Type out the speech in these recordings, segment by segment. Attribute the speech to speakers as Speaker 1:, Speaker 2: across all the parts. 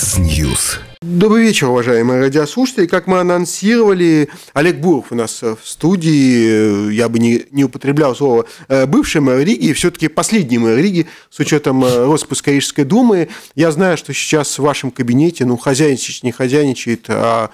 Speaker 1: Бизнес-Ньюс. Добрый вечер, уважаемые радиослушатели. Как мы анонсировали, Олег Буров у нас э, в студии. Э, я бы не, не употреблял слово э, бывший мэр Риги, все-таки последний мэр Риги с учетом распуска Рижской думы. Я знаю, что сейчас в вашем кабинете, ну, хозяйничает не хозяйничает, а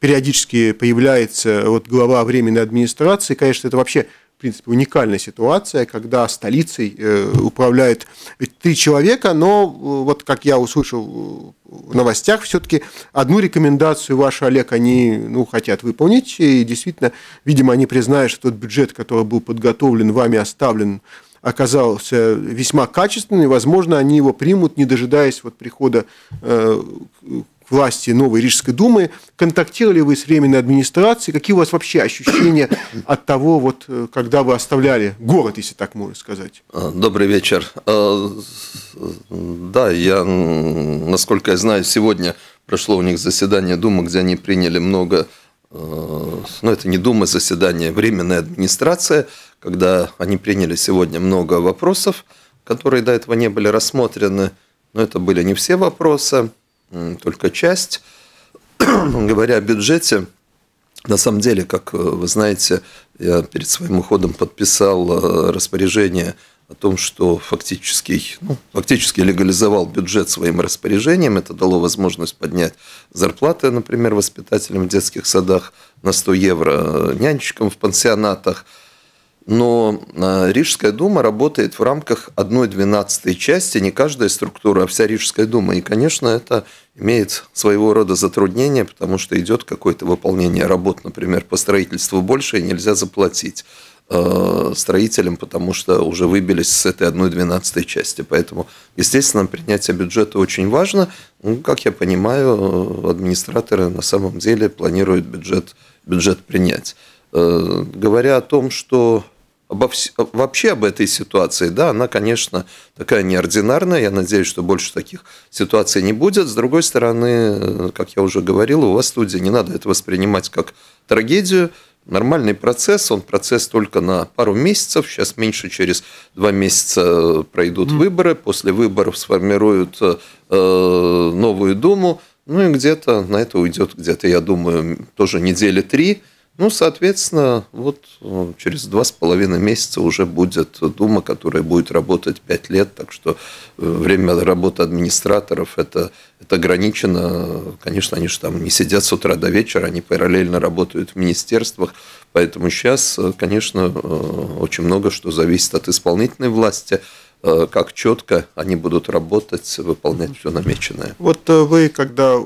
Speaker 1: периодически появляется вот глава временной администрации. Конечно, это вообще в принципе, уникальная ситуация, когда столицей э, управляют э, три человека, но э, вот как я услышал в новостях, все-таки одну рекомендацию ваш, Олег, они ну, хотят выполнить, и действительно, видимо, они признают, что тот бюджет, который был подготовлен вами, оставлен оказался весьма качественный, возможно, они его примут, не дожидаясь вот прихода э, власти Новой Рижской Думы. Контактировали вы с Временной администрацией? Какие у вас вообще ощущения от того, вот, э, когда вы оставляли город, если так можно сказать?
Speaker 2: А, добрый вечер. А, да, я, насколько я знаю, сегодня прошло у них заседание Думы, где они приняли много э, Но ну, это не Дума, заседание, Временная администрация, когда они приняли сегодня много вопросов, которые до этого не были рассмотрены, но это были не все вопросы только часть. Говоря о бюджете, на самом деле, как э, вы знаете, я перед своим уходом подписал э, распоряжение о том, что фактически, ну, фактически легализовал бюджет своим распоряжением. Это дало возможность поднять зарплаты, например, воспитателям в детских садах на 100 евро, э, нянечкам в пансионатах – но а, Рижская дума работает в рамках одной двенадцатой части, не каждая структура, а вся Рижская дума. И, конечно, это имеет своего рода затруднения, потому что идет какое-то выполнение работ, например, по строительству больше, и нельзя заплатить э, строителям, потому что уже выбились с этой одной двенадцатой части. Поэтому, естественно, принятие бюджета очень важно. Ну, как я понимаю, администраторы на самом деле планируют бюджет, бюджет принять. Э, говоря о том, что обо вс... вообще об этой ситуации, да, она, конечно, такая неординарная, я надеюсь, что больше таких ситуаций не будет. С другой стороны, э, как я уже говорил, у вас в студии не надо это воспринимать как трагедию, нормальный процесс, он процесс только на пару месяцев, сейчас меньше, через два месяца э, пройдут mm. выборы, после выборов сформируют э, э, новую Думу, ну и где-то на это уйдет, где-то, я думаю, тоже недели три – ну, соответственно, вот э, через два с половиной месяца уже будет Дума, которая будет работать пять лет, так что э, время работы администраторов это, это ограничено. Конечно, они же там не сидят с утра до вечера, они параллельно работают в министерствах, поэтому сейчас, э, конечно, очень много что зависит от исполнительной власти как четко они будут работать, выполнять все намеченное.
Speaker 1: Вот вы, когда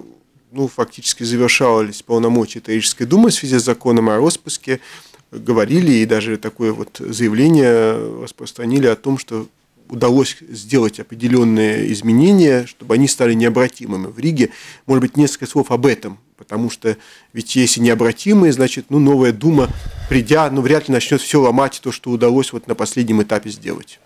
Speaker 1: ну, фактически завершались полномочия Таирической думы в связи с законом о распуске, говорили и даже такое вот заявление распространили о том, что удалось сделать определенные изменения, чтобы они стали необратимыми в Риге. Может быть, несколько слов об этом, потому что ведь если необратимые, значит, ну, новая дума, придя, ну, вряд ли начнет все ломать то, что удалось вот на последнем этапе сделать.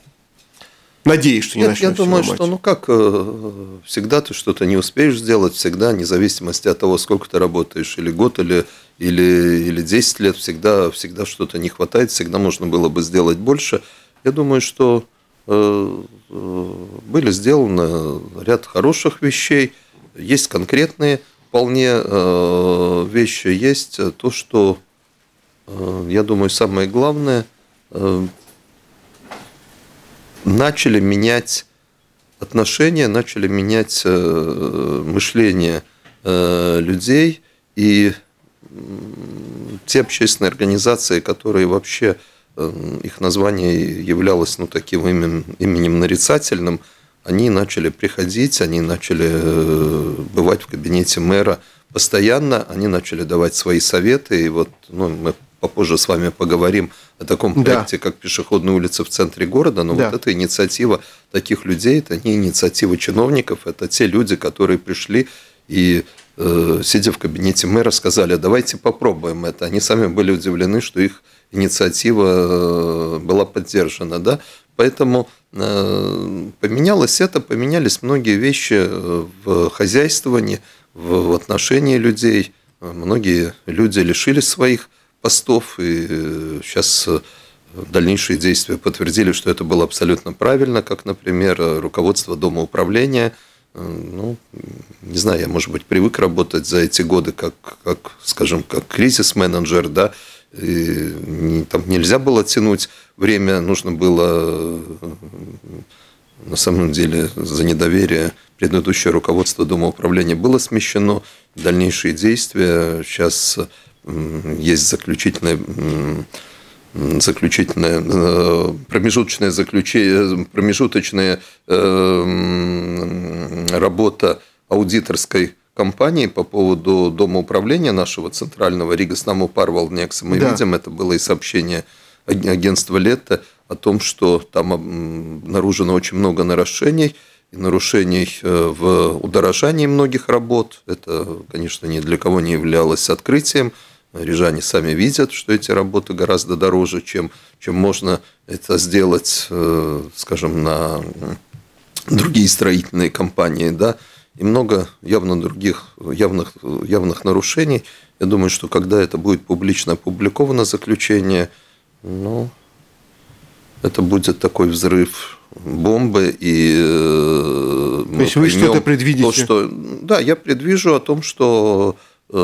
Speaker 1: Надеюсь, что не Нет, начнете Я думаю, ломать. что
Speaker 2: ну как э, всегда ты что-то не успеешь сделать, всегда, вне зависимости от того, сколько ты работаешь, или год, или, или, или 10 лет, всегда, всегда что-то не хватает, всегда можно было бы сделать больше. Я думаю, что э, э, были сделаны ряд хороших вещей, есть конкретные вполне э, вещи, есть то, что, э, я думаю, самое главное э, – начали менять отношения, начали менять э, мышление э, людей, и те общественные организации, которые вообще э, их название являлось ну, таким именем, именем нарицательным, они начали приходить, они начали бывать в кабинете мэра постоянно, они начали давать свои советы, и вот ну, мы попозже с вами поговорим о таком проекте, да. как пешеходная улица в центре города, но да. вот эта инициатива таких людей, это не инициатива чиновников, это те люди, которые пришли и э, сидя в кабинете мэра, сказали, давайте попробуем это. Они сами были удивлены, что их инициатива э, была поддержана. Да? Поэтому э, поменялось это, поменялись многие вещи э, в хозяйствовании, в, в отношении людей. Многие люди лишились своих постов, и сейчас э, э, дальнейшие действия подтвердили, что это было абсолютно правильно, как, например, э, руководство Дома управления. Ну, не знаю, я, может быть, привык работать за эти годы как, как скажем, как кризис-менеджер, да, и не, там нельзя было тянуть время, нужно было на самом деле за недоверие предыдущее руководство Дома управления было смещено, дальнейшие действия сейчас есть заключительное заключительное, э, промежуточное заключение, э, промежуточная э, работа аудиторской компании по поводу дома управления нашего центрального Рига Снаму Парвалнекса. Мы да. видим, это было и сообщение агентства «Лето» о том, что там обнаружено очень много нарушений, и нарушений в удорожании многих работ. Это, конечно, ни для кого не являлось открытием – Рижане сами видят, что эти работы гораздо дороже, чем, чем можно это сделать, э, скажем, на другие строительные компании, да, и много явно других явных, явных нарушений. Я думаю, что когда это будет публично опубликовано заключение, ну, это будет такой взрыв бомбы и э, то есть вы что-то предвидите? То, что, да, я предвижу о том, что Э,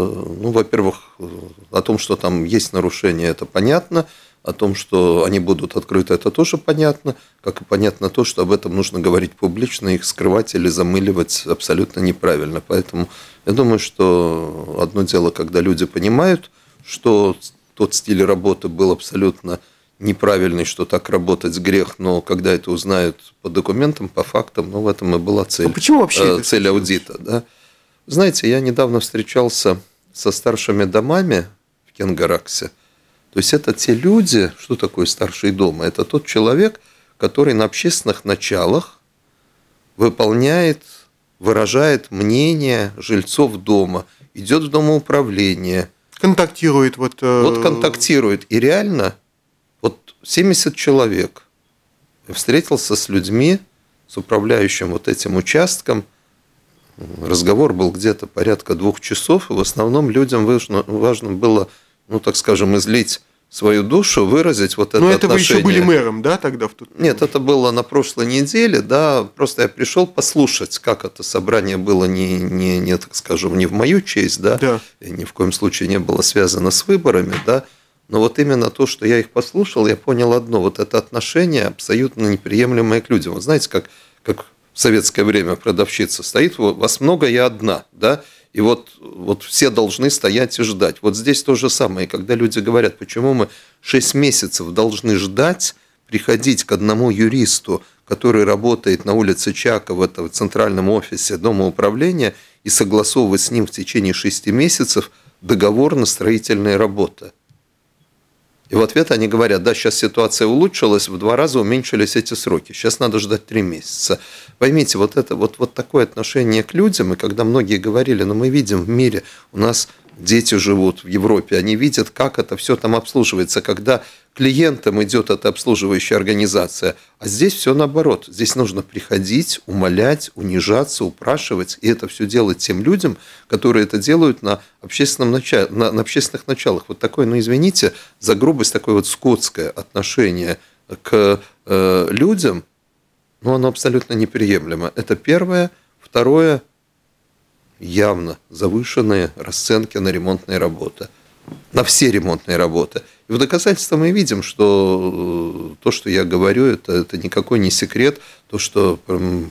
Speaker 2: ну, во-первых, э, о том, что там есть нарушения, это понятно, о том, что они будут открыты, это тоже понятно, как и понятно то, что об этом нужно говорить публично, их скрывать или замыливать абсолютно неправильно. Поэтому я думаю, что одно дело, когда люди понимают, что тот стиль работы был абсолютно неправильный, что так работать грех, но когда это узнают по документам, по фактам, ну, в этом и была а цель. А почему вообще? Э, цель аудита, да. Знаете, я недавно встречался со старшими домами в Кенгараксе. То есть это те люди, что такое старший дом? Это тот человек, который на общественных началах выполняет, выражает мнение жильцов дома, идет в домоуправление. Контактирует вот... Э, вот контактирует. И реально, вот 70 человек. Я встретился с людьми, с управляющим вот этим участком – Разговор был где-то порядка двух часов, и в основном людям важно, важно было, ну, так скажем, излить свою душу, выразить вот это ну, отношение. Но это отношение. вы еще были
Speaker 1: мэром, да, тогда? В тот...
Speaker 2: Нет, это было на прошлой неделе, да, просто я пришел послушать, как это собрание было, не, не, не так скажем, не в мою честь, да, да. И ни в коем случае не было связано с выборами, да, но вот именно то, что я их послушал, я понял одно, вот это отношение абсолютно неприемлемое к людям. Вы знаете, как, как в советское время продавщица стоит, вас много, я одна, да, и вот, вот все должны стоять и ждать. Вот здесь то же самое, когда люди говорят, почему мы 6 месяцев должны ждать, приходить к одному юристу, который работает на улице Чакова, это в центральном офисе Дома управления, и согласовывать с ним в течение 6 месяцев договор на строительные работы – и в ответ они говорят, да, сейчас ситуация улучшилась, в два раза уменьшились эти сроки, сейчас надо ждать три месяца. Поймите, вот, это, вот, вот такое отношение к людям, и когда многие говорили, ну мы видим в мире, у нас дети живут в Европе, они видят, как это все там обслуживается, когда клиентам идет эта обслуживающая организация. А здесь все наоборот. Здесь нужно приходить, умолять, унижаться, упрашивать. И это все делать тем людям, которые это делают на, общественном начале, на, на общественных началах. Вот такое, ну извините, за грубость, такое вот скотское отношение к э, людям, ну оно абсолютно неприемлемо. Это первое. Второе, явно завышенные расценки на ремонтные работы – на все ремонтные работы. И в доказательство мы видим, что э, то, что я говорю, это, это никакой не секрет. То, что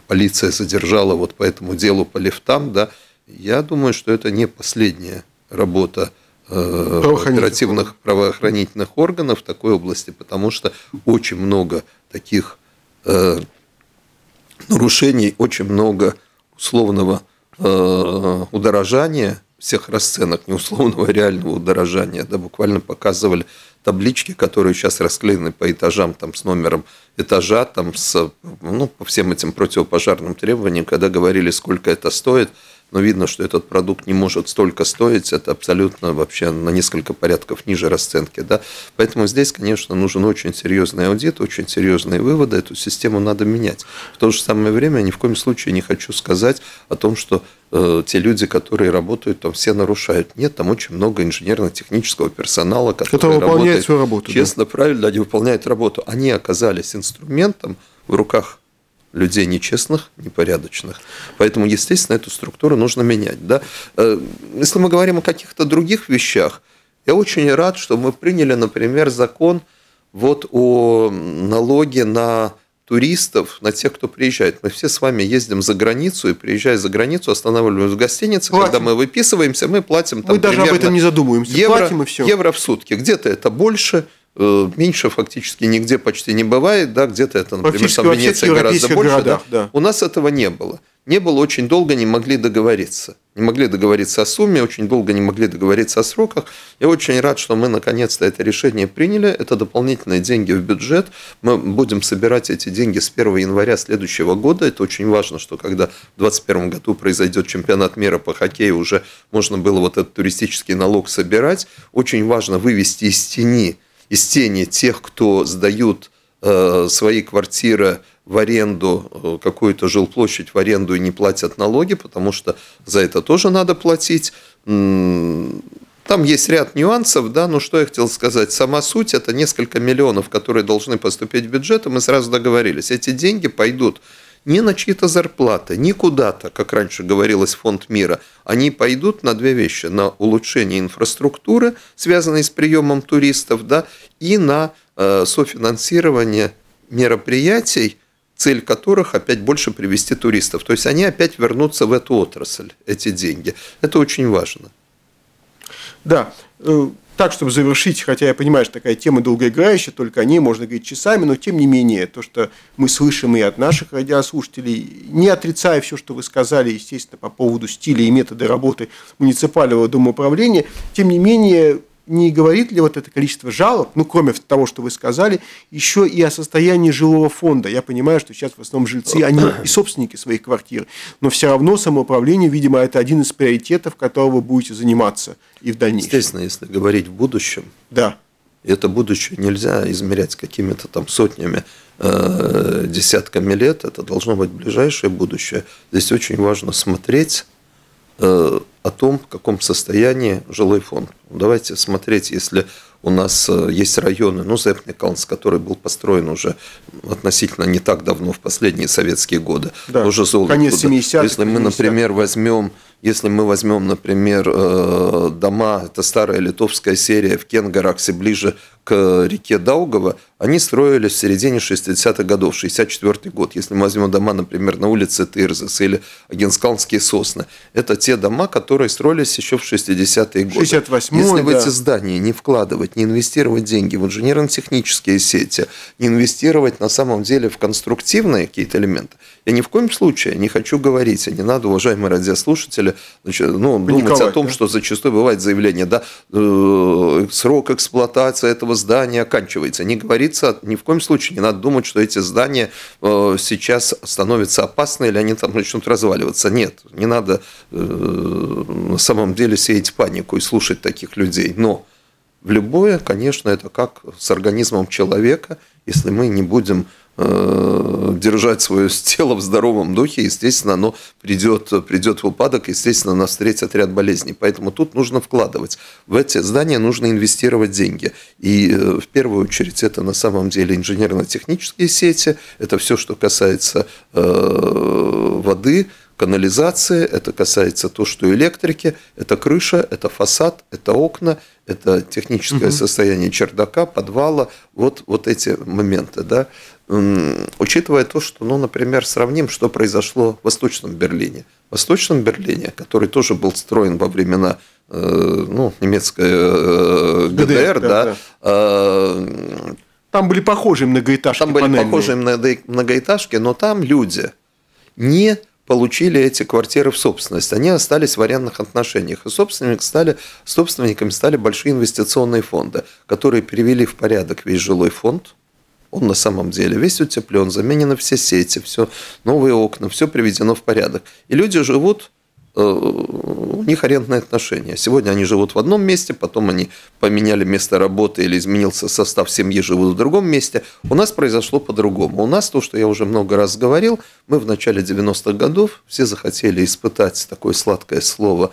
Speaker 2: полиция задержала вот по этому делу по лифтам, да, я думаю, что это не последняя работа э, правоохранительных. оперативных правоохранительных органов в такой области, потому что очень много таких э, нарушений, очень много условного э, удорожания – всех расценок, не условного, а реального удорожания. Да, буквально показывали таблички, которые сейчас расклеены по этажам, там, с номером этажа, там, с, ну, по всем этим противопожарным требованиям, когда говорили, сколько это стоит – но видно, что этот продукт не может столько стоить, это абсолютно вообще на несколько порядков ниже расценки. Да? Поэтому здесь, конечно, нужен очень серьезный аудит, очень серьезные выводы, эту систему надо менять. В то же самое время я ни в коем случае не хочу сказать о том, что э, те люди, которые работают, там все нарушают. Нет, там очень много инженерно-технического персонала, который, который выполняет работает, свою работу. Честно, да. правильно, они выполняют работу. Они оказались инструментом в руках людей нечестных, непорядочных. Поэтому, естественно, эту структуру нужно менять. Да? Э, если мы говорим о каких-то других вещах, я очень рад, что мы приняли, например, закон вот о налоге на туристов, на тех, кто приезжает. Мы все с вами ездим за границу, и приезжая за границу, останавливаемся в гостинице, платим. когда мы выписываемся, мы платим там, Мы даже об этом не задумываемся, евро, платим и все. Евро в сутки. Где-то это больше, Э, меньше фактически нигде почти не бывает, да, где-то это, например, фактически там Венеция гораздо больше, городах, да. да. У нас этого не было. Не было очень долго, не могли договориться. Не могли договориться о сумме, очень долго не могли договориться о сроках. Я очень рад, что мы наконец-то это решение приняли. Это дополнительные деньги в бюджет. Мы будем собирать эти деньги с 1 января следующего года. Это очень важно, что когда в 2021 году произойдет чемпионат мира по хоккею, уже можно было вот этот туристический налог собирать. Очень важно вывести из тени из тени тех, кто сдают э, свои квартиры в аренду, э, какую-то жилплощадь в аренду и не платят налоги, потому что за это тоже надо платить. Там есть ряд нюансов, да, но что я хотел сказать. Сама суть – это несколько миллионов, которые должны поступить в бюджет, и мы сразу договорились. Эти деньги пойдут не на чьи-то зарплаты, не куда-то, как раньше говорилось Фонд мира. Они пойдут на две вещи, на улучшение инфраструктуры, связанной с приемом туристов, да, и на э, софинансирование мероприятий, цель которых опять больше привести туристов. То есть они опять вернутся в
Speaker 1: эту отрасль, эти деньги. Это очень важно. Да, э, так, чтобы завершить, хотя я понимаю, что такая тема долгоиграющая, только о ней можно говорить часами, но тем не менее, то, что мы слышим и от наших радиослушателей, не отрицая все, что вы сказали, естественно, по поводу стиля и метода работы муниципального домоуправления, тем не менее, не говорит ли вот это количество жалоб, ну, кроме того, что вы сказали, еще и о состоянии жилого фонда? Я понимаю, что сейчас в основном жильцы, они и собственники своих квартир, но все равно самоуправление, видимо, это один из приоритетов, которого вы будете заниматься и в дальнейшем. Естественно, если говорить в будущем, да. это будущее нельзя измерять какими-то там сотнями,
Speaker 2: э, десятками лет, это должно быть ближайшее будущее. Здесь очень важно смотреть Э, о том, в каком состоянии жилой фонд. Давайте смотреть, если у нас э, есть районы, ну, Зепникалнс, который был построен уже относительно не так давно, в последние советские годы. Да, уже золото. Конец 70-х. Если мы, например, возьмем если мы возьмем, например, э, дома, это старая литовская серия в Кенгараксе, ближе к реке Даугова, они строились в середине 60-х годов, 64 год. Если мы возьмем дома, например, на улице Тырзес или Агенскалнские сосны, это те дома, которые строились еще в 60-е годы. 68 Если в эти здания не вкладывать, не инвестировать деньги в инженерно-технические сети, не инвестировать на самом деле в конструктивные какие-то элементы, я ни в коем случае не хочу говорить, и не надо, уважаемые радиослушатели, деле ну, думать Николай, о том, что зачастую бывает заявление, да, э, срок эксплуатации этого здания оканчивается. Не говорится, ни в коем случае не надо думать, что эти здания э, сейчас становятся опасны или они там начнут разваливаться. Нет, не надо э, на самом деле сеять панику и слушать таких людей. Но в любое, конечно, это как с организмом человека, если мы не будем Э, держать свое тело в здоровом духе, естественно, оно придет, придет в упадок, естественно, нас встретит ряд болезней. Поэтому тут нужно вкладывать. В эти здания нужно инвестировать деньги. И э, в первую очередь это на самом деле инженерно-технические сети, это все, что касается э, воды, канализации, это касается то, что электрики, это крыша, это фасад, это окна, это техническое угу. состояние чердака, подвала, вот, вот эти моменты, да учитывая то, что, ну, например, сравним, что произошло в Восточном Берлине. В Восточном Берлине, который тоже был строен во времена э, ну, немецкая э, ГДР, ГДР да, да. да. Э, там были похожие многоэтажки. Там были панельные. похожие многоэтажки, но там люди не получили эти квартиры в собственность. Они остались в арендных отношениях. И собственниками стали, собственниками стали большие инвестиционные фонды, которые привели в порядок весь жилой фонд – он на самом деле весь утеплен, заменены все сети, все новые окна, все приведено в порядок. И люди живут э, у них арендные отношения. Сегодня они живут в одном месте, потом они поменяли место работы или изменился состав семьи, живут в другом месте. У нас произошло по-другому. У нас то, что я уже много раз говорил, мы в начале 90-х годов все захотели испытать такое сладкое слово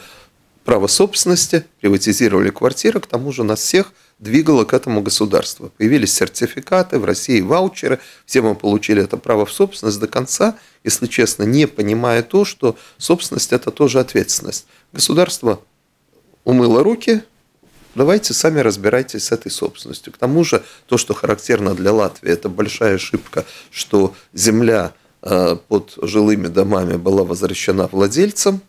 Speaker 2: право собственности, приватизировали квартиры, к тому же нас всех – двигало к этому государство. Появились сертификаты, в России ваучеры, все мы получили это право в собственность до конца, если честно, не понимая то, что собственность – это тоже ответственность. Государство умыло руки, давайте сами разбирайтесь с этой собственностью. К тому же, то, что характерно для Латвии, это большая ошибка, что земля э, под жилыми домами была возвращена владельцам,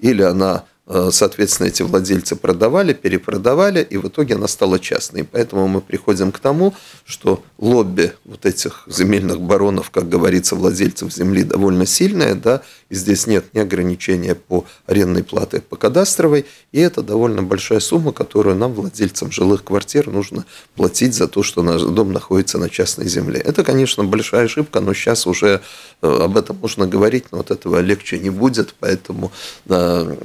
Speaker 2: или она Э, соответственно, эти владельцы продавали, перепродавали, и в итоге она стала частной. Поэтому мы приходим к тому, что лобби вот этих земельных баронов, как говорится, владельцев земли довольно сильное, да, и здесь нет ни ограничения по арендной плате, по кадастровой, и это довольно большая сумма, которую нам, владельцам жилых квартир, нужно платить за то, что наш дом находится на частной земле. Это, конечно, большая ошибка, но сейчас уже э, об этом можно говорить, но от этого легче не будет, поэтому э,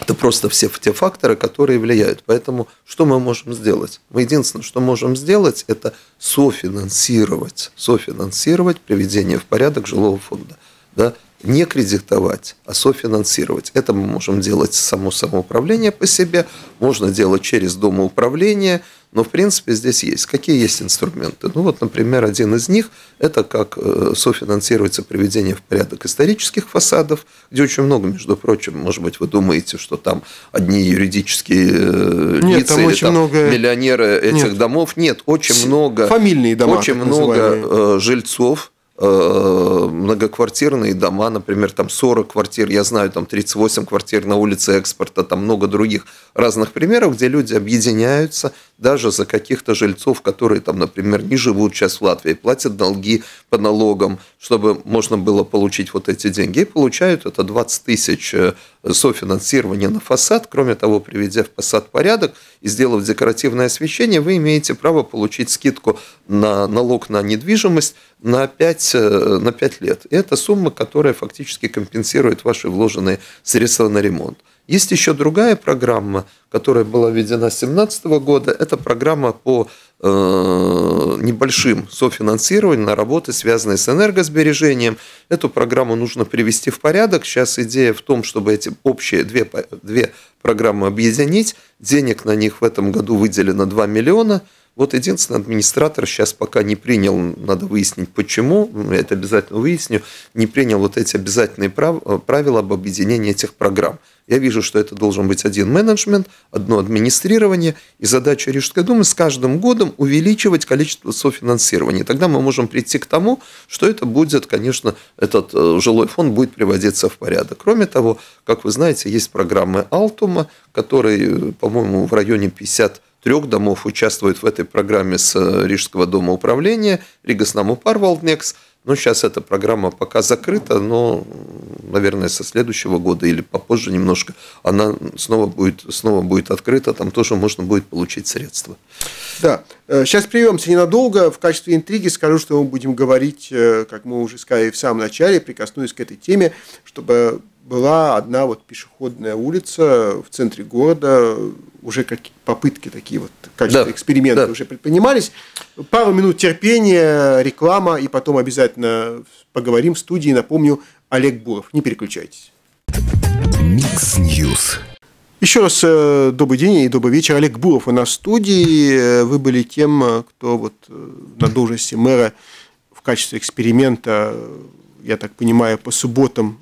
Speaker 2: это просто все те факторы, которые влияют. Поэтому что мы можем сделать? Мы единственное, что можем сделать, это софинансировать, софинансировать приведение в порядок жилого фонда. Да? Не кредитовать, а софинансировать. Это мы можем делать само самоуправление по себе, можно делать через управления. Но, в принципе, здесь есть. Какие есть инструменты? Ну, вот, например, один из них – это как э, софинансируется приведение в порядок исторических фасадов, где очень много, между прочим, может быть, вы думаете, что там одни юридические э, Нет, лица там или очень там много... миллионеры этих Нет. домов. Нет, очень много... Фамильные дома. Очень много называемые. Э, жильцов, многоквартирные дома, например, там 40 квартир, я знаю, там 38 квартир на улице экспорта, там много других разных примеров, где люди объединяются, даже за каких-то жильцов, которые там, например, не живут сейчас в Латвии, платят долги по налогам, чтобы можно было получить вот эти деньги. И получают это 20 тысяч э, софинансирования на фасад. Кроме того, приведя в фасад порядок и сделав декоративное освещение, вы имеете право получить скидку на налог на недвижимость на 5, э, на 5 лет. И это сумма, которая фактически компенсирует ваши вложенные средства на ремонт. Есть еще другая программа, которая была введена с 2017 года. Это программа по э, небольшим софинансированию на работы, связанные с энергосбережением. Эту программу нужно привести в порядок. Сейчас идея в том, чтобы эти общие две, две программы объединить. Денег на них в этом году выделено 2 миллиона – вот единственный администратор сейчас пока не принял, надо выяснить почему, ну, это обязательно выясню, не принял вот эти обязательные э, правила об объединении этих программ. Я вижу, что это должен быть один менеджмент, одно администрирование, и задача Рижской думы с каждым годом увеличивать количество софинансирования. Тогда мы можем прийти к тому, что это будет, конечно, этот э, жилой фонд будет приводиться в порядок. Кроме того, как вы знаете, есть программы Алтума, которые, э, по-моему, в районе 50 трех домов участвует в этой программе с э, Рижского дома управления, Ригосному Парвалднекс. Ну, сейчас эта программа пока закрыта, но, наверное, со следующего года или попозже немножко она снова будет, снова будет открыта, там тоже можно будет получить средства.
Speaker 1: Да, сейчас э, прервемся ненадолго. В качестве интриги скажу, что мы будем говорить, э, как мы уже сказали в самом начале, прикоснусь к этой теме, чтобы была одна вот пешеходная улица в центре города, уже какие попытки такие вот качества да. эксперименты да. уже предпринимались. Пару минут терпения, реклама, и потом обязательно поговорим в студии. Напомню, Олег Буров. Не переключайтесь. Микс Ньюс. Еще раз э, добрый день и добрый вечер. Олег Буров у нас в студии. Э, вы были тем, э, кто вот на должности мэра в качестве эксперимента, я так понимаю, по субботам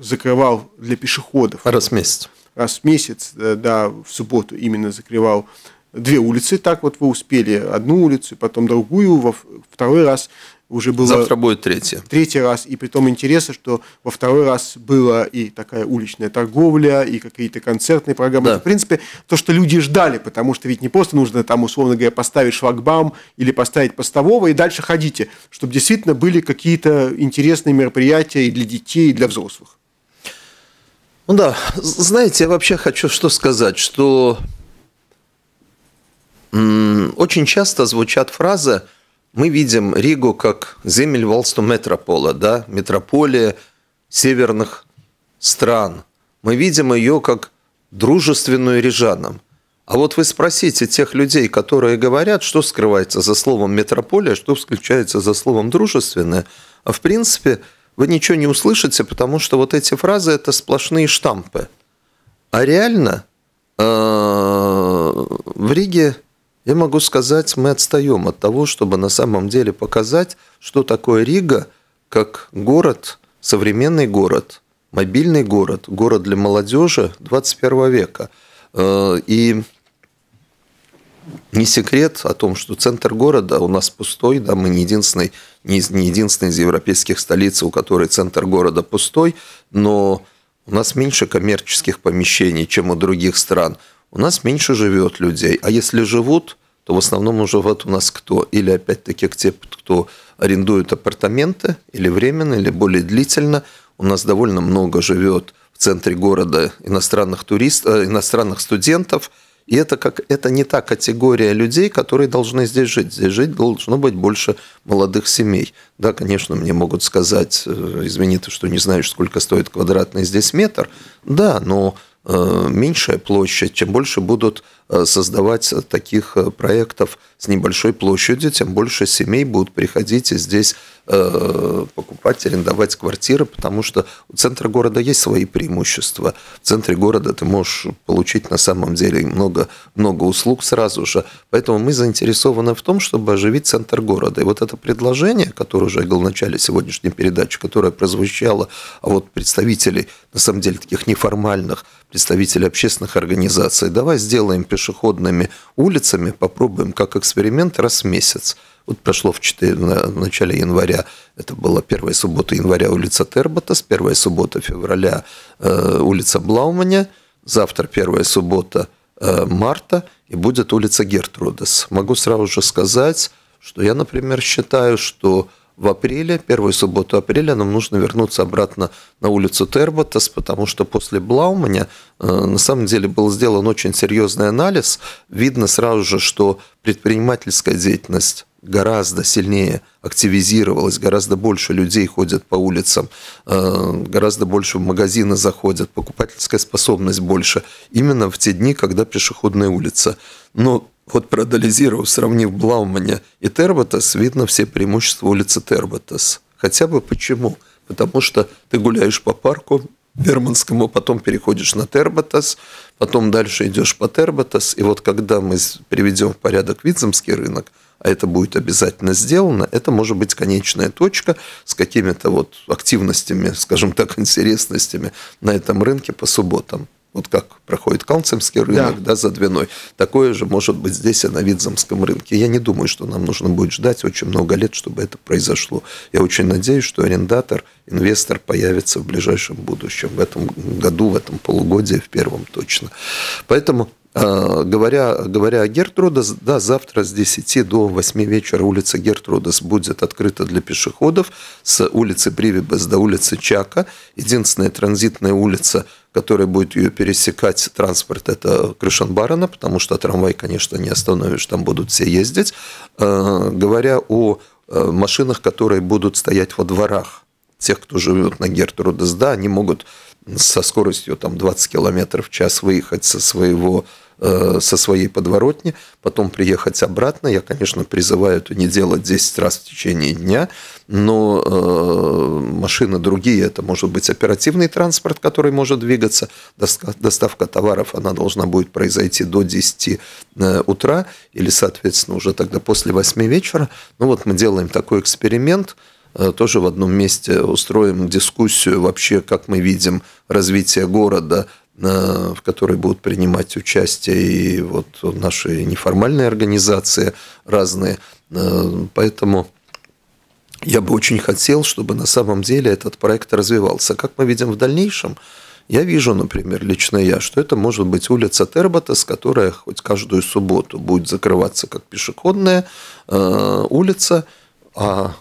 Speaker 1: закрывал для пешеходов. Раз в месяц. Раз в месяц, э, да, в субботу именно закрывал две улицы. Так вот вы успели одну улицу, потом другую, во второй раз уже было... Завтра
Speaker 2: будет третья.
Speaker 1: Третий раз. И при том интересно, что во второй раз была и такая уличная торговля, и какие-то концертные программы. Да. в принципе, то, что люди ждали, потому что ведь не просто нужно там, условно говоря, поставить шлагбаум или поставить постового и дальше ходите, чтобы действительно были какие-то интересные мероприятия и для детей, и для взрослых. Ну да, знаете, я вообще хочу что сказать, что
Speaker 2: очень часто звучат фразы, мы видим Ригу как земель Волсту Метропола, да, метрополия северных стран. Мы видим ее как дружественную рижанам. А вот вы спросите тех людей, которые говорят, что скрывается за словом метрополия, что включается за словом дружественное. А в принципе, вы ничего не услышите, потому что вот эти фразы – это сплошные штампы. А реально э, в Риге, я могу сказать, мы отстаем от того, чтобы на самом деле показать, что такое Рига как город, современный город, мобильный город, город для молодежи 21 века. Э, и не секрет о том, что центр города у нас пустой, да, мы не единственный, не, не единственный из европейских столиц, у которой центр города пустой, но у нас меньше коммерческих помещений, чем у других стран. У нас меньше живет людей, а если живут, то в основном живут у нас кто? Или опять-таки те, кто арендует апартаменты, или временно, или более длительно. У нас довольно много живет в центре города иностранных туристов, э, иностранных студентов – и это, как, это не та категория людей, которые должны здесь жить. Здесь жить должно быть больше молодых семей. Да, конечно, мне могут сказать, э, извини, ты что не знаешь, сколько стоит квадратный здесь метр. Да, но э, меньшая площадь, чем больше будут Э, создавать таких э, проектов с небольшой площадью, тем больше семей будут приходить и здесь э, покупать, арендовать квартиры, потому что у центра города есть свои преимущества. В центре города ты можешь получить на самом деле много, много услуг сразу же. Поэтому мы заинтересованы в том, чтобы оживить центр города. И вот это предложение, которое уже я говорил в начале сегодняшней передачи, которое прозвучало, а вот представителей, на самом деле, таких неформальных, представителей общественных организаций, давай сделаем пешеходный пешеходными улицами попробуем как эксперимент раз в месяц. Вот прошло в, 4, в начале января, это была первая суббота января улица с первая суббота февраля э, улица Блауманя, завтра первая суббота э, марта и будет улица Гертрудес. Могу сразу же сказать, что я, например, считаю, что в апреле, первую субботу апреля, нам нужно вернуться обратно на улицу Терботас, потому что после Блауманя э, на самом деле был сделан очень серьезный анализ. Видно сразу же, что предпринимательская деятельность гораздо сильнее активизировалась, гораздо больше людей ходят по улицам, э, гораздо больше в магазины заходят, покупательская способность больше, именно в те дни, когда пешеходная улица. Но вот проанализировав, сравнив Блаумане и Терботас, видно все преимущества улицы Терботас. Хотя бы почему? Потому что ты гуляешь по парку Верманскому, потом переходишь на Терботас, потом дальше идешь по Терботас, и вот когда мы приведем в порядок Видземский рынок, а это будет обязательно сделано, это может быть конечная точка с какими-то вот активностями, скажем так, интересностями на этом рынке по субботам. Вот как проходит Калцемский рынок да. Да, за Двиной. Такое же может быть здесь и на Видзамском рынке. Я не думаю, что нам нужно будет ждать очень много лет, чтобы это произошло. Я очень надеюсь, что арендатор, инвестор появится в ближайшем будущем. В этом году, в этом полугодии, в первом точно. Поэтому э, Говоря, говоря о Гертрудес, да, завтра с 10 до 8 вечера улица Гертрудес будет открыта для пешеходов с улицы Привибес до улицы Чака. Единственная транзитная улица – который будет ее пересекать транспорт, это Крышенбарена, потому что трамвай, конечно, не остановишь, там будут все ездить. Э, говоря о э, машинах, которые будут стоять во дворах, тех, кто живет на Гертрудес, да, они могут со скоростью там, 20 км в час выехать со своего Э, со своей подворотни, потом приехать обратно. Я, конечно, призываю это не делать 10 раз в течение дня, но э, машины другие, это может быть оперативный транспорт, который может двигаться, доставка товаров, она должна будет произойти до 10 э, утра или, соответственно, уже тогда после 8 вечера. Ну вот мы делаем такой эксперимент, тоже в одном месте устроим дискуссию вообще, как мы видим развитие города в которой будут принимать участие и вот наши неформальные организации разные. Э, поэтому я бы очень хотел, чтобы на самом деле этот проект развивался. Как мы видим в дальнейшем, я вижу, например, лично я, что это может быть улица Терботас, которая хоть каждую субботу будет закрываться как пешеходная э, улица, а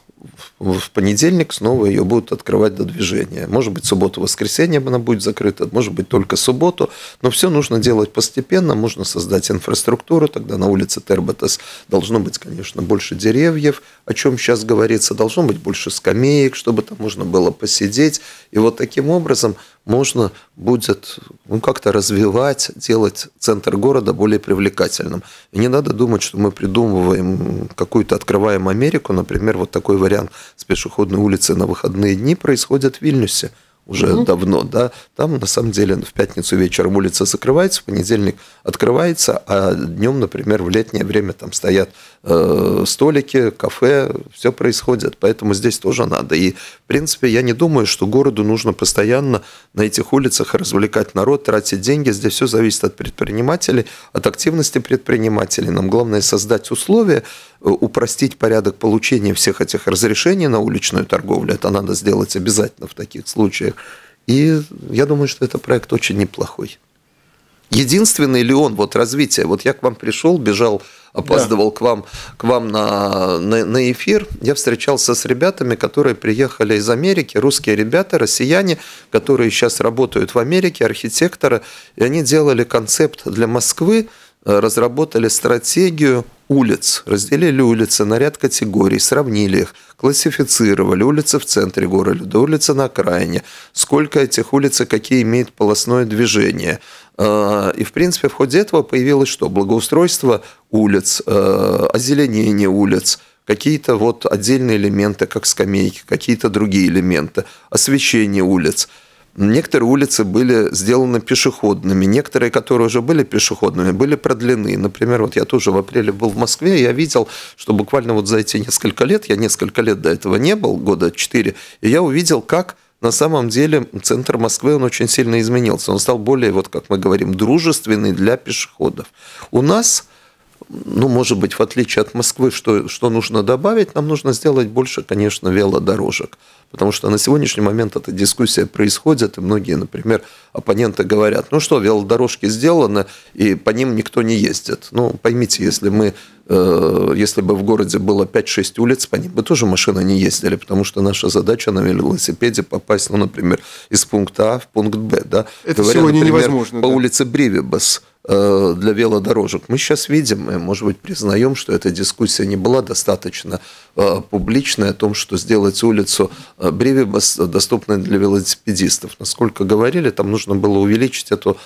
Speaker 2: в понедельник снова ее будут открывать до движения. Может быть, субботу-воскресенье она будет закрыта, может быть, только субботу. Но все нужно делать постепенно. Можно создать инфраструктуру. Тогда на улице Терботас должно быть, конечно, больше деревьев, о чем сейчас говорится. Должно быть больше скамеек, чтобы там можно было посидеть. И вот таким образом можно будет ну, как-то развивать, делать центр города более привлекательным. И не надо думать, что мы придумываем какую-то, открываем Америку, например, вот такой вариант с пешеходной улицы на выходные дни происходит в Вильнюсе уже угу. давно, да, там на самом деле в пятницу вечером улица закрывается, в понедельник открывается, а днем, например, в летнее время там стоят Э, столики, кафе, все происходит. Поэтому здесь тоже надо. И, в принципе, я не думаю, что городу нужно постоянно на этих улицах развлекать народ, тратить деньги. Здесь все зависит от предпринимателей, от активности предпринимателей. Нам главное создать условия, э, упростить порядок получения всех этих разрешений на уличную торговлю. Это надо сделать обязательно в таких случаях. И я думаю, что это проект очень неплохой. Единственный ли он вот развитие? Вот я к вам пришел, бежал, опаздывал да. к вам, к вам на, на, на эфир. Я встречался с ребятами, которые приехали из Америки, русские ребята, россияне, которые сейчас работают в Америке, архитекторы. И они делали концепт для Москвы разработали стратегию улиц, разделили улицы на ряд категорий, сравнили их, классифицировали улицы в центре города, улицы на окраине, сколько этих улиц и какие имеют полосное движение. А, и, в принципе, в ходе этого появилось что? Благоустройство улиц, а, озеленение улиц, какие-то вот отдельные элементы, как скамейки, какие-то другие элементы, освещение улиц – Некоторые улицы были сделаны пешеходными, некоторые, которые уже были пешеходными, были продлены. Например, вот я тоже в апреле был в Москве, я видел, что буквально вот за эти несколько лет, я несколько лет до этого не был, года четыре, и я увидел, как на самом деле центр Москвы, он очень сильно изменился. Он стал более, вот как мы говорим, дружественный для пешеходов. У нас ну, может быть, в отличие от Москвы, что, что нужно добавить, нам нужно сделать больше, конечно, велодорожек. Потому что на сегодняшний момент эта дискуссия происходит, и многие, например, оппоненты говорят, ну что, велодорожки сделаны, и по ним никто не ездит. Ну, поймите, если мы э, если бы в городе было 5-6 улиц, по ним бы тоже машины не ездили, потому что наша задача на велосипеде попасть, ну, например, из пункта А в пункт Б. Да? Это Говоря, сегодня например, невозможно. По да. улице Бривибас Э, для велодорожек. Мы сейчас видим, и, э, может быть, признаем, что эта дискуссия не была достаточно э, публичной о том, что сделать улицу Бревибас доступной для велосипедистов. Насколько говорили, там нужно было увеличить эту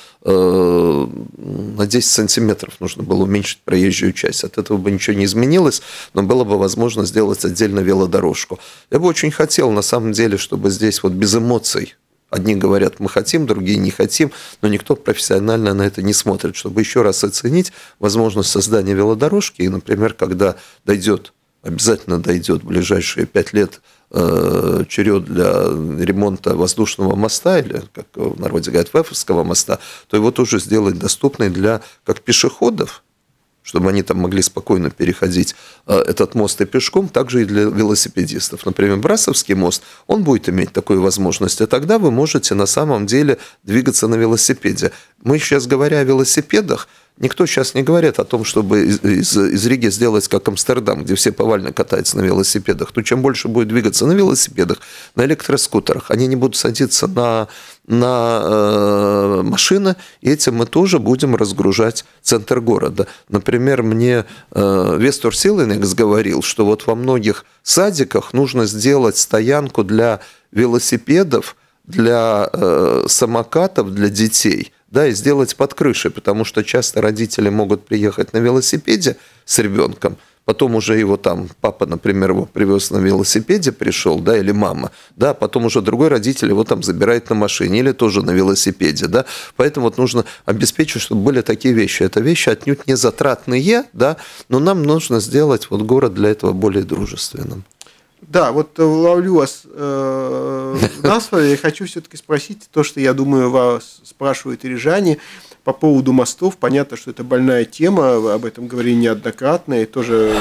Speaker 2: на 10 сантиметров, нужно было уменьшить проезжую часть. От этого бы ничего не изменилось, но было бы возможно сделать отдельно велодорожку. Я бы очень хотел, на самом деле, чтобы здесь вот без эмоций Одни говорят, мы хотим, другие не хотим, но никто профессионально на это не смотрит, чтобы еще раз оценить возможность создания велодорожки. И, например, когда дойдет, обязательно дойдет в ближайшие пять лет э, черед для ремонта воздушного моста, или, как в народе говорят, Вефовского моста, то его тоже сделать доступной для как пешеходов, чтобы они там могли спокойно переходить э, этот мост и пешком, также и для велосипедистов. Например, Брасовский мост, он будет иметь такую возможность, и тогда вы можете на самом деле двигаться на велосипеде. Мы сейчас, говоря о велосипедах, Никто сейчас не говорит о том, чтобы из, из, Риги сделать как Амстердам, где все повально катаются на велосипедах. Но ну, чем больше будет двигаться на велосипедах, на электроскутерах, они не будут садиться на, на э, машины, и этим мы тоже будем разгружать центр города. Например, мне э, Вестор Силенекс говорил, что вот во многих садиках нужно сделать стоянку для велосипедов, для э, самокатов, для детей – да, и сделать под крышей, потому что часто родители могут приехать на велосипеде с ребенком, потом уже его там, папа, например, его привез на велосипеде, пришел, да, или мама, да, а потом уже другой родитель его там забирает на машине или тоже на велосипеде, да, поэтому вот нужно обеспечить, чтобы были такие вещи. Это вещи отнюдь не затратные, да, но нам нужно сделать вот город для этого более дружественным.
Speaker 1: Да, вот э, ловлю вас э, на слове. Я хочу все-таки спросить то, что, я думаю, вас спрашивают рижане по поводу мостов. Понятно, что это больная тема, вы об этом говорили неоднократно, и тоже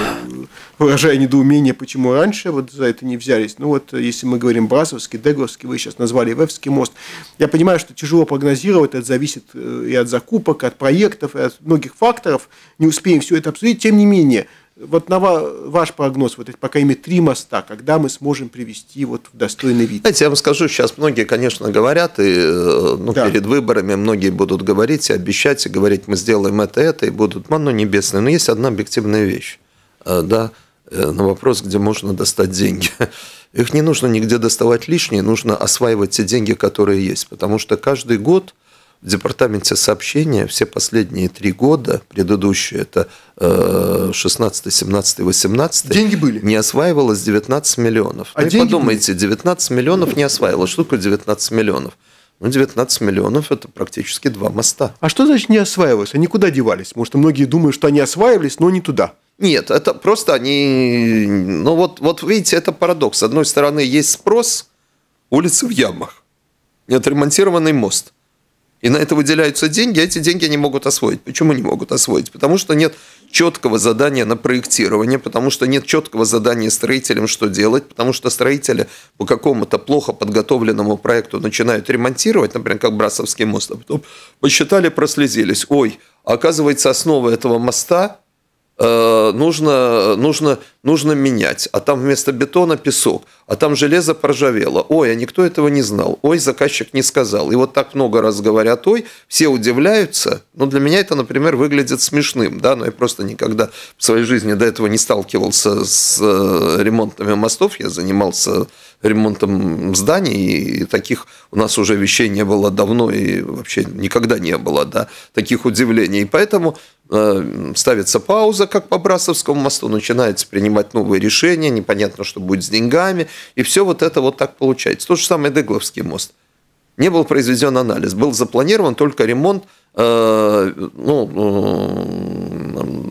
Speaker 1: выражая недоумение, почему раньше вот за это не взялись. Ну вот, если мы говорим Бразовский, Деговский, вы сейчас назвали Вевский мост. Я понимаю, что тяжело прогнозировать, это зависит э, и от закупок, и от проектов, и от многих факторов. Не успеем все это обсудить. Тем не менее, вот на ваш прогноз, вот, по крайней мере, три моста, когда мы сможем привести
Speaker 2: вот в достойный вид? Знаете, я вам скажу, сейчас многие, конечно, говорят, и э, ну, да. перед выборами многие будут говорить и обещать, и говорить, мы сделаем это, это, и будут ману небесные. Но есть одна объективная вещь, э, да, э, на вопрос, где можно достать деньги. Их не нужно нигде доставать лишние, нужно осваивать те деньги, которые есть, потому что каждый год – в департаменте сообщения все последние три года, предыдущие это 16, 17, 18, деньги были. не осваивалось 19 миллионов. А ну и подумайте, были? миллионов не осваивалось. Что такое 19 миллионов? Ну, 19 миллионов –
Speaker 1: это практически два моста. А что значит не осваивалось? Они куда девались? Может, многие думают, что они осваивались, но не туда.
Speaker 2: Нет, это просто они... Ну, вот, вот видите, это парадокс. С одной стороны, есть спрос, улицы в ямах, нет неотремонтированный мост – и на это выделяются деньги, а эти деньги они могут освоить. Почему не могут освоить? Потому что нет четкого задания на проектирование, потому что нет четкого задания строителям, что делать, потому что строители по какому-то плохо подготовленному проекту начинают ремонтировать, например, как Брасовский мост, а потом посчитали, прослезились. Ой, оказывается, основа этого моста Э, нужно, нужно, нужно менять, а там вместо бетона песок, а там железо поржавело, ой, а никто этого не знал, ой, заказчик не сказал. И вот так много раз говорят ой, все удивляются, но ну, для меня это, например, выглядит смешным, да, но я просто никогда в своей жизни до этого не сталкивался с э, ремонтами мостов, я занимался ремонтом зданий, и таких у нас уже вещей не было давно и вообще никогда не было, да, таких удивлений. И поэтому э, ставится пауза, как по Брасовскому мосту, начинается принимать новые решения, непонятно, что будет с деньгами, и все вот это вот так получается. То же самое Дегловский мост. Не был произведен анализ, был запланирован только ремонт, э, ну, э,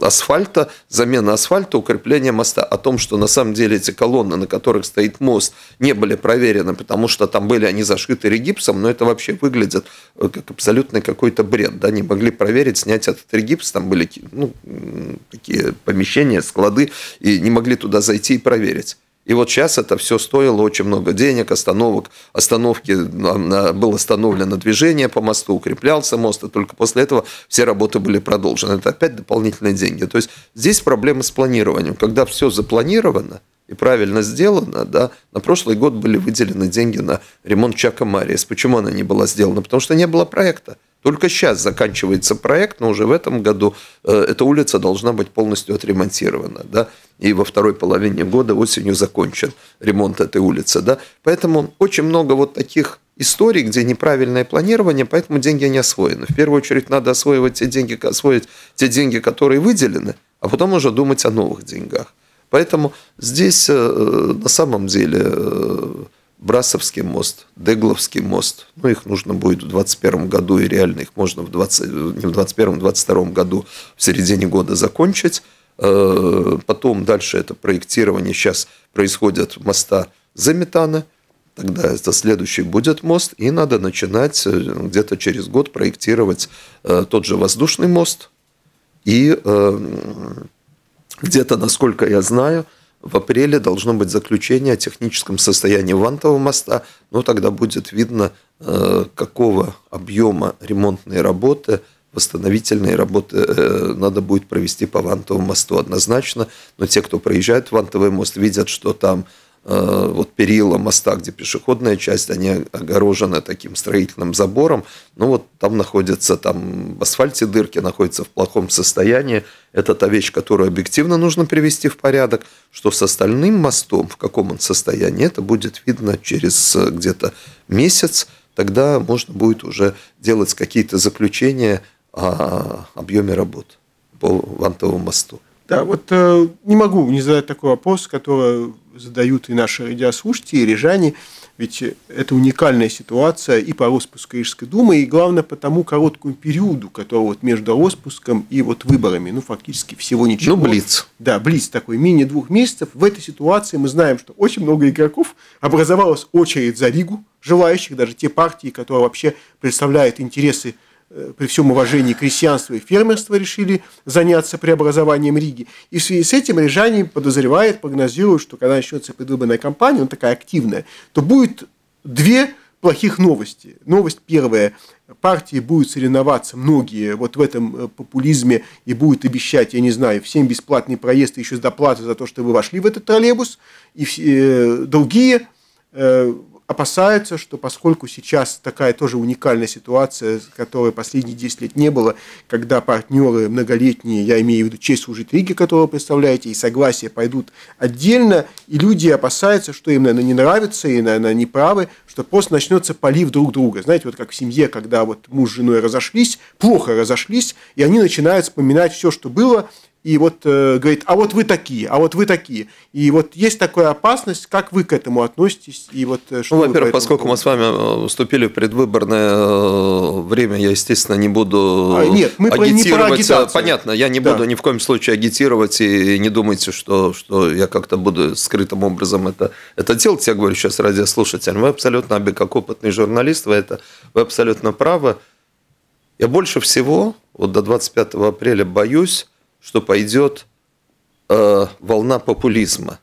Speaker 2: асфальта, замена асфальта, укрепление моста. О том, что на самом деле эти колонны, на которых стоит мост, не были проверены, потому что там были они зашиты регипсом, но это вообще выглядит э, как абсолютный какой-то бред. Да? Не могли проверить, снять этот регипс, там были ну, такие помещения, склады, и не могли туда зайти и проверить. И вот сейчас это все стоило очень много денег, остановок, остановки, было остановлено движение по мосту, укреплялся мост, и только после этого все работы были продолжены. Это опять дополнительные деньги. То есть здесь проблема с планированием. Когда все запланировано и правильно сделано, да, на прошлый год были выделены деньги на ремонт Чака Мариес. Почему она не была сделана? Потому что не было проекта. Только сейчас заканчивается проект, но уже в этом году э, эта улица должна быть полностью отремонтирована. Да? И во второй половине года осенью закончен ремонт этой улицы. Да? Поэтому очень много вот таких историй, где неправильное планирование, поэтому деньги не освоены. В первую очередь надо освоивать те деньги, освоить те деньги, которые выделены, а потом уже думать о новых деньгах. Поэтому здесь э, э, на самом деле Брасовский мост, Дегловский мост. Ну, их нужно будет в 2021 году, и реально их можно в 20, не в 2021, в 2022 году в середине года закончить. Э, потом дальше это проектирование. Сейчас происходит моста Заметана, тогда это следующий будет мост, и надо начинать э, где-то через год проектировать э, тот же воздушный мост. И где-то, насколько я знаю, в апреле должно быть заключение о техническом состоянии Вантового моста, но тогда будет видно, э, какого объема ремонтные работы, восстановительные работы э, надо будет провести по Вантовому мосту однозначно. Но те, кто проезжает в Вантовый мост, видят, что там Э, вот перила моста, где пешеходная часть, они огорожены таким строительным забором. Ну вот там находятся, там в асфальте дырки находятся в плохом состоянии. Это та вещь, которую объективно нужно привести в порядок. Что с остальным мостом, в каком он состоянии, это будет видно через э, где-то месяц. Тогда можно будет уже делать какие-то заключения о объеме работ по Вантовому мосту.
Speaker 1: Да, вот э, не могу не задать такой вопрос, который задают и наши радиослушатели, и рижане. Ведь это уникальная ситуация и по распуску Рижской думы, и главное по тому короткому периоду, который вот между распуском и вот выборами, ну фактически всего ну, ничего. Ну, блиц. Да, блиц такой, менее двух месяцев. В этой ситуации мы знаем, что очень много игроков, образовалась очередь за Ригу, желающих, даже те партии, которые вообще представляют интересы Э, при всем уважении крестьянства и фермерства решили заняться преобразованием Риги. И в связи с этим рижане подозревает, прогнозирует, что когда начнется предвыборная кампания, он ну, такая активная, то будет две плохих новости. Новость первая. Партии будут соревноваться многие вот в этом э, популизме и будут обещать, я не знаю, всем бесплатный проезд и еще с доплаты за то, что вы вошли в этот троллейбус. И э, другие э, опасаются, что поскольку сейчас такая тоже уникальная ситуация, которой последние 10 лет не было, когда партнеры многолетние, я имею в виду честь служить Риге, которую вы представляете, и согласие пойдут отдельно, и люди опасаются, что им, наверное, не нравится, и, наверное, не правы, что просто начнется полив друг друга. Знаете, вот как в семье, когда вот муж с женой разошлись, плохо разошлись, и они начинают вспоминать все, что было, и вот э, говорит, а вот вы такие, а вот вы такие. И вот есть такая опасность, как вы к этому относитесь? И вот, э, что ну, во-первых, поскольку поводу?
Speaker 2: мы с вами э, вступили в предвыборное э, время, я, естественно, не буду а, нет, мы агитировать. Про, не про Понятно, я не да. буду ни в коем случае агитировать, и не думайте, что, что я как-то буду скрытым образом это, это делать. Я говорю сейчас радиослушателям, вы абсолютно, обе как опытный журналист, вы, это, вы абсолютно правы. Я больше всего вот до 25 апреля боюсь что пойдет э, волна популизма.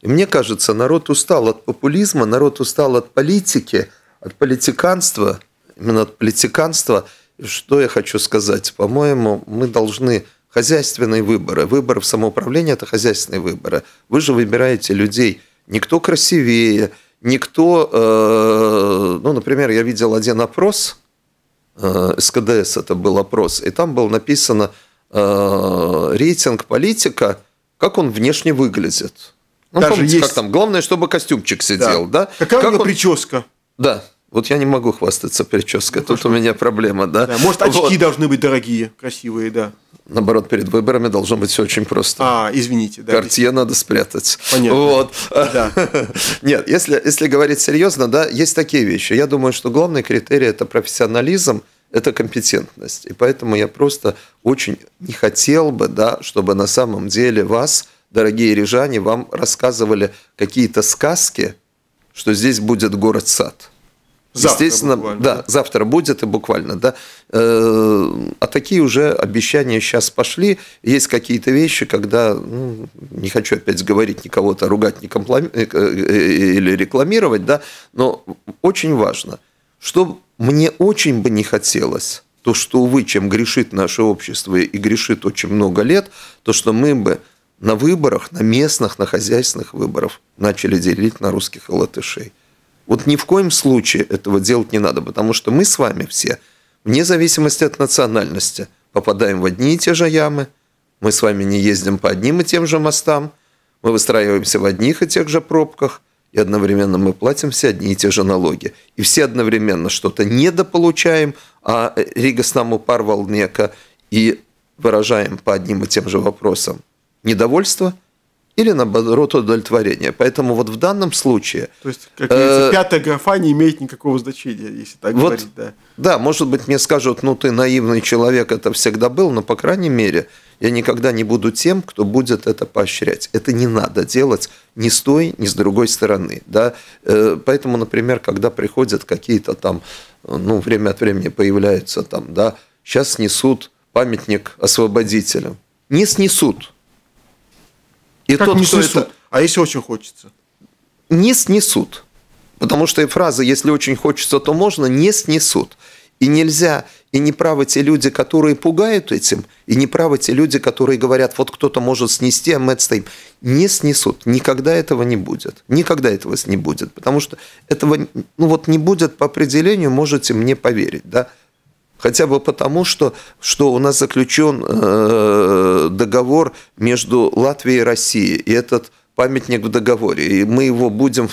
Speaker 2: И мне кажется, народ устал от популизма, народ устал от политики, от политиканства, именно от политиканства. Что я хочу сказать? По-моему, мы должны хозяйственные выборы. Выборы в самоуправлении – это хозяйственные выборы. Вы же выбираете людей. Никто красивее, никто… Э, ну, например, я видел один опрос, э, СКДС это был опрос, и там было написано – Э, рейтинг политика, как он внешне выглядит. Ну, Даже помните, есть... как там, главное, чтобы костюмчик сидел, да? да? Какая как у него он... прическа? Да, вот я не могу хвастаться прической, ну, тут хорошо. у меня проблема, да? да может, очки вот. должны
Speaker 1: быть дорогие, красивые, да.
Speaker 2: Наоборот, перед выборами должно быть все очень просто. А,
Speaker 1: извините, да. Картье
Speaker 2: извините. надо спрятать. Понятно. Вот.
Speaker 1: Да.
Speaker 2: Нет, если, если говорить серьезно, да, есть такие вещи. Я думаю, что главный критерий – это профессионализм – это компетентность. И поэтому я просто очень не хотел бы, да, чтобы на самом деле вас, дорогие рижане, вам рассказывали какие-то сказки, что здесь будет город-сад. Завтра Естественно, буквально. да, завтра будет и буквально, да. Э, а такие уже обещания сейчас пошли. Есть какие-то вещи, когда, ну, не хочу опять говорить никого-то, ругать не комплами... Э, э, или рекламировать, да, но очень важно – что мне очень бы не хотелось, то, что, увы, чем грешит наше общество и грешит очень много лет, то, что мы бы на выборах, на местных, на хозяйственных выборах начали делить на русских и латышей. Вот ни в коем случае этого делать не надо, потому что мы с вами все, вне зависимости от национальности, попадаем в одни и те же ямы, мы с вами не ездим по одним и тем же мостам, мы выстраиваемся в одних и тех же пробках, и одновременно мы платим все одни и те же налоги. И все одновременно что-то недополучаем, а э, Рига с нам упарвал неко, и выражаем по одним и тем же вопросам недовольство или, наоборот, удовлетворение. Поэтому вот в данном случае... То есть, как э, пятая
Speaker 1: графа не имеет никакого значения, если так вот, говорить, да.
Speaker 2: Да, может быть, мне скажут, ну, ты наивный человек, это всегда был, но, по крайней мере, я никогда не буду тем, кто будет это поощрять. Это не надо делать ни с той, ни с другой стороны. Да? Э, поэтому, например, когда приходят какие-то там, ну, время от времени появляются там, да, сейчас снесут памятник освободителям. Не снесут. И как тот, не снесут? это... А если очень хочется? Не снесут. Потому что фраза «если очень хочется, то можно» не снесут. И нельзя и не правы те люди, которые пугают этим, и не правы те люди, которые говорят, вот кто-то может снести, а мы отстоим. Не снесут, никогда этого не будет. Никогда этого не будет, потому что этого ну вот не будет по определению, можете мне поверить, да. Хотя бы потому, что, что у нас заключен э, договор между Латвией и Россией. И этот памятник в договоре. И мы его будем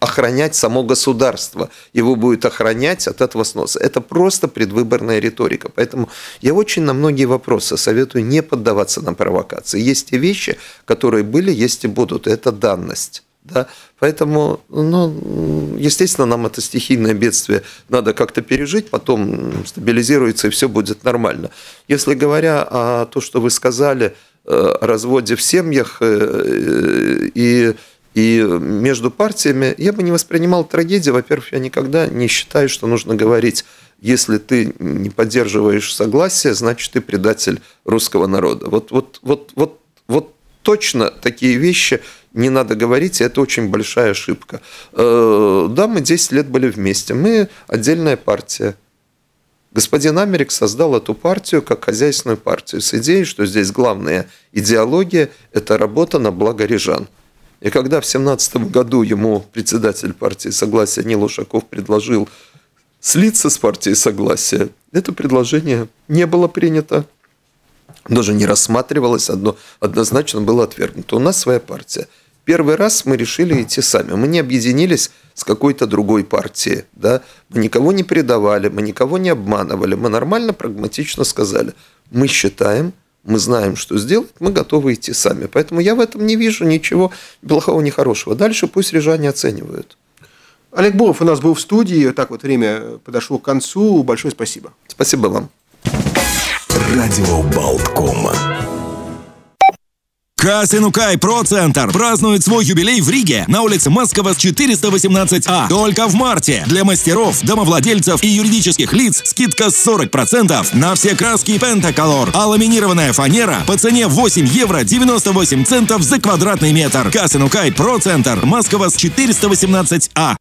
Speaker 2: охранять само государство. Его будет охранять от этого сноса. Это просто предвыборная риторика. Поэтому я очень на многие вопросы советую не поддаваться на провокации. Есть те вещи, которые были, есть и будут. Это данность. Да? Поэтому, ну, естественно, нам это стихийное бедствие надо как-то пережить, потом стабилизируется и все будет нормально. Если говоря о том, что вы сказали, Э, разводе в семьях э, э, и, и между партиями, я бы не воспринимал трагедию. Во-первых, я никогда не считаю, что нужно говорить, если ты не поддерживаешь согласие, значит, ты предатель русского народа. Вот, вот, вот, вот, вот точно такие вещи не надо говорить, и это очень большая ошибка. Да, мы 10 лет были вместе, мы отдельная партия. Господин Америк создал эту партию как хозяйственную партию с идеей, что здесь главная идеология – это работа на благо рижан. И когда в 17 году ему председатель партии согласия Нил Ушаков предложил слиться с партией согласия, это предложение не было принято, даже не рассматривалось, одно, однозначно было отвергнуто. У нас своя партия – Первый раз мы решили идти сами. Мы не объединились с какой-то другой партией. Да? Мы никого не предавали, мы никого не обманывали. Мы нормально, прагматично сказали, мы считаем, мы знаем, что сделать, мы готовы идти сами. Поэтому я в этом не вижу ничего плохого, ни хорошего. Дальше пусть рижане
Speaker 1: оценивают. Олег Буров у нас был в студии. Так вот время подошло к концу. Большое спасибо.
Speaker 2: Спасибо вам. Радио Болткома.
Speaker 1: Касинукай Процентр празднует свой юбилей в Риге на улице Маскова 418А. А. Только в марте. Для мастеров, домовладельцев и юридических лиц скидка 40% на все краски Пентаколор. А ламинированная фанера по цене 8 евро 98 центов за квадратный метр. Касинукай Процентр. Маскова 418А.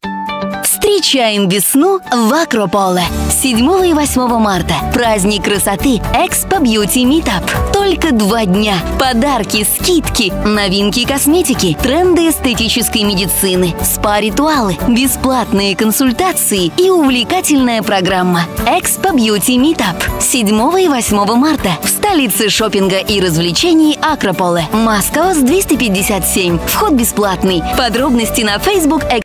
Speaker 1: Встречаем весну в Акрополе. 7 и 8 марта. Праздник красоты Экспо Бьюти Meetup. Только два дня. Подарки, скидки, новинки косметики, тренды эстетической медицины, спа-ритуалы, бесплатные консультации и увлекательная программа. Экспо Бьюти Meetup. 7 и 8 марта. В столице шопинга и развлечений Акрополе. Москва с 257. Вход бесплатный. Подробности на Facebook